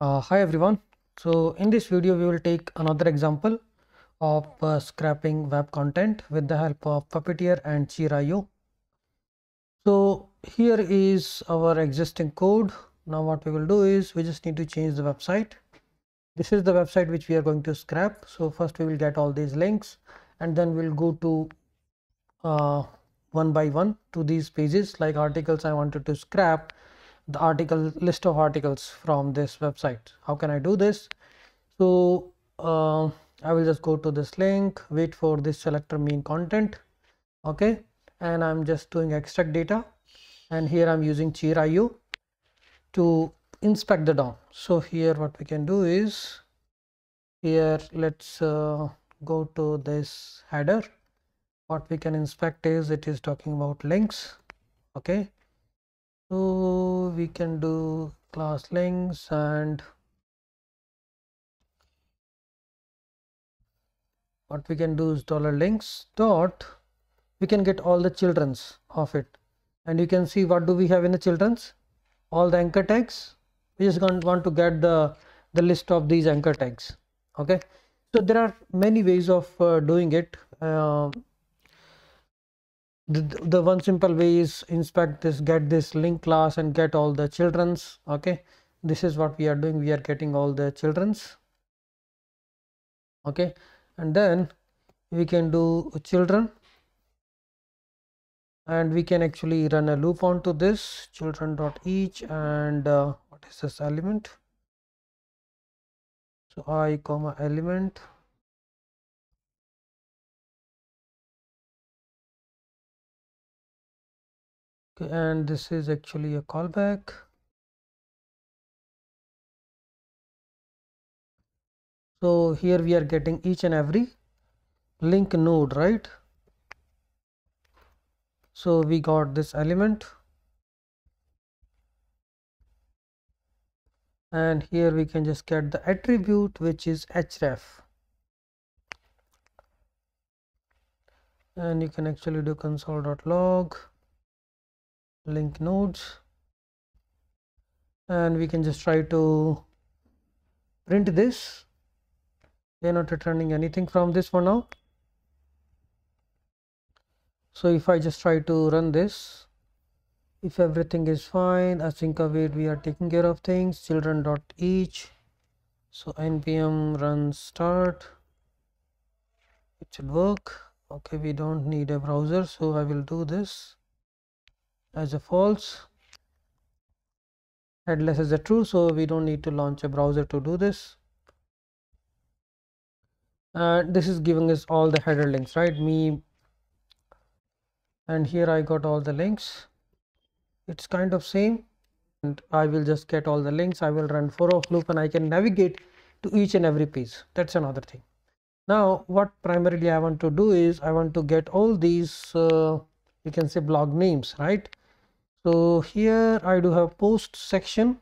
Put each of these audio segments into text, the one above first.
Uh, hi everyone. So in this video we will take another example of uh, scrapping web content with the help of Puppeteer and Cheer.io. So here is our existing code. Now what we will do is we just need to change the website. This is the website which we are going to scrap. So first we will get all these links and then we'll go to uh, one by one to these pages like articles I wanted to scrap the article list of articles from this website how can i do this so uh, i will just go to this link wait for this selector mean content okay and i'm just doing extract data and here i'm using cheer.io to inspect the DOM so here what we can do is here let's uh, go to this header what we can inspect is it is talking about links okay so we can do class links and what we can do is dollar links dot we can get all the children's of it and you can see what do we have in the children's all the anchor tags we just want to get the the list of these anchor tags okay so there are many ways of uh, doing it uh, the, the one simple way is inspect this get this link class and get all the children's okay this is what we are doing we are getting all the children's okay and then we can do children and we can actually run a loop onto this children dot each and uh, what is this element so i comma element okay, and this is actually a callback so here we are getting each and every link node right so we got this element and here we can just get the attribute which is href and you can actually do console.log link nodes and we can just try to print this we are not returning anything from this for now so if i just try to run this if everything is fine async await we are taking care of things children dot each so npm run start it should work okay we don't need a browser so i will do this as a false headless as a true so we don't need to launch a browser to do this uh, this is giving us all the header links right me and here I got all the links it's kind of same and I will just get all the links I will run for off loop and I can navigate to each and every page that's another thing now what primarily I want to do is I want to get all these uh, you can say blog names right so here I do have post section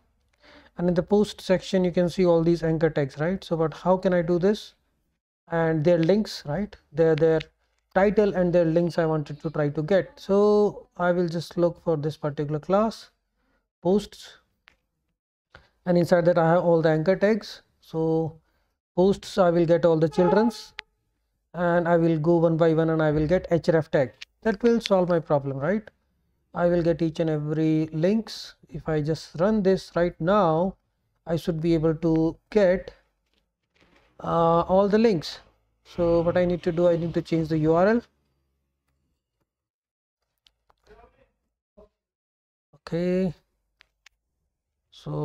and in the post section you can see all these anchor tags right so but how can I do this and their links right their their title and their links I wanted to try to get so I will just look for this particular class posts and inside that I have all the anchor tags so posts I will get all the children's and I will go one by one and I will get href tag that will solve my problem right I will get each and every links if I just run this right now I should be able to get uh, all the links so what I need to do I need to change the URL okay so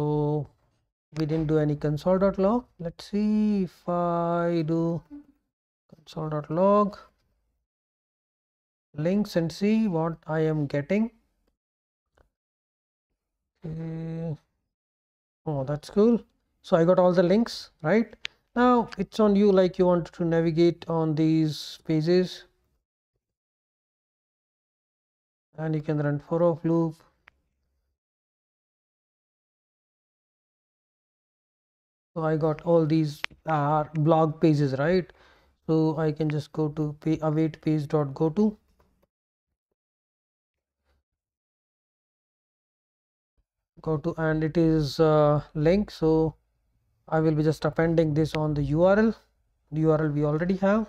we didn't do any console.log let's see if I do console.log links and see what I am getting okay. Mm. oh that's cool so i got all the links right now it's on you like you want to navigate on these pages and you can run for off loop so i got all these are uh, blog pages right so i can just go to pay await page dot go to go to and it is uh, link so I will be just appending this on the URL the URL we already have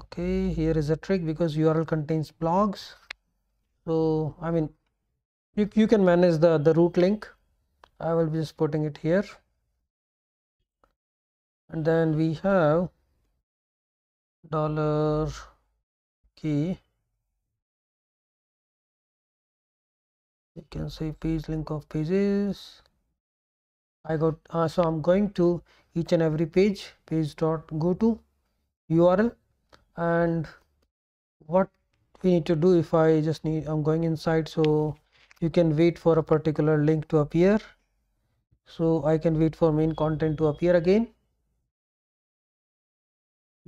okay here is a trick because URL contains blogs so I mean you, you can manage the the root link I will be just putting it here and then we have dollar key you can say page link of pages I got uh, so I'm going to each and every page page dot go to URL and what we need to do if I just need I'm going inside so you can wait for a particular link to appear so I can wait for main content to appear again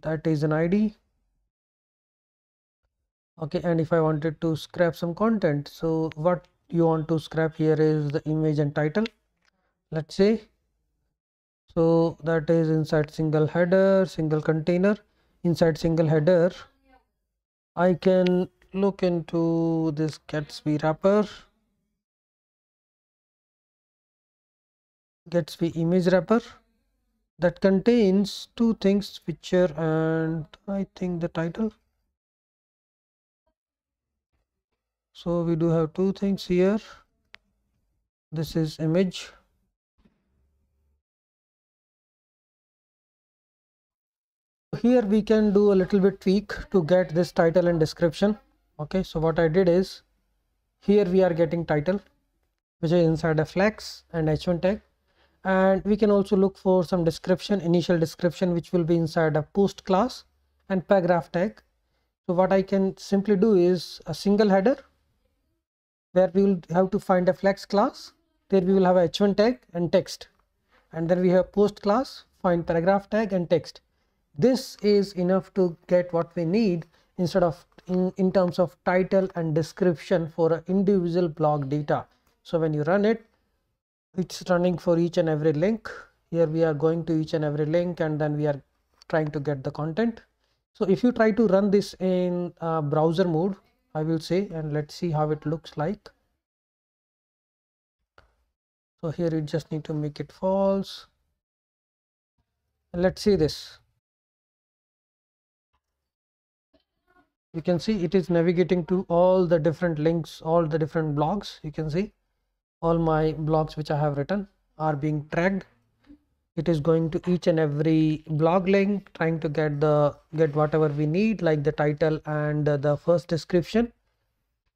that is an ID okay and if I wanted to scrap some content so what you want to scrap here is the image and title let's say so that is inside single header single container inside single header I can look into this Gatsby wrapper Gatsby image wrapper that contains two things picture and I think the title so we do have two things here this is image here we can do a little bit tweak to get this title and description okay so what i did is here we are getting title which is inside a flex and h1 tag and we can also look for some description initial description which will be inside a post class and paragraph tag so what i can simply do is a single header where we will have to find a flex class there we will have a one tag and text and then we have post class find paragraph tag and text this is enough to get what we need instead of in, in terms of title and description for individual blog data so when you run it it's running for each and every link here we are going to each and every link and then we are trying to get the content so if you try to run this in uh, browser mode I will say and let's see how it looks like so here you just need to make it false and let's see this you can see it is navigating to all the different links all the different blogs you can see all my blogs which I have written are being tracked it is going to each and every blog link trying to get the get whatever we need like the title and the first description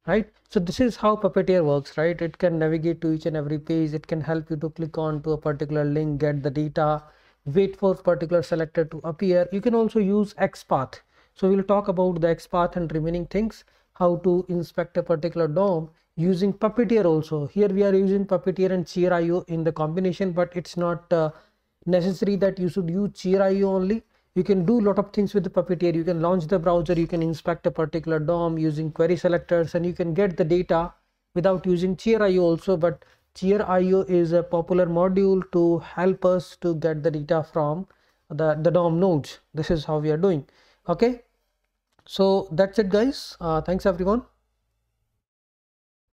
right so this is how puppeteer works right it can navigate to each and every page it can help you to click on to a particular link get the data wait for particular selector to appear you can also use xpath so we'll talk about the xpath and remaining things how to inspect a particular DOM using puppeteer also here we are using puppeteer and cheer.io in the combination but it's not uh, necessary that you should use CRIO only. You can do a lot of things with the Puppeteer. You can launch the browser, you can inspect a particular DOM using query selectors and you can get the data without using CRIO also. But CRIO is a popular module to help us to get the data from the, the DOM nodes. This is how we are doing. Okay. So that's it guys. Uh, thanks everyone.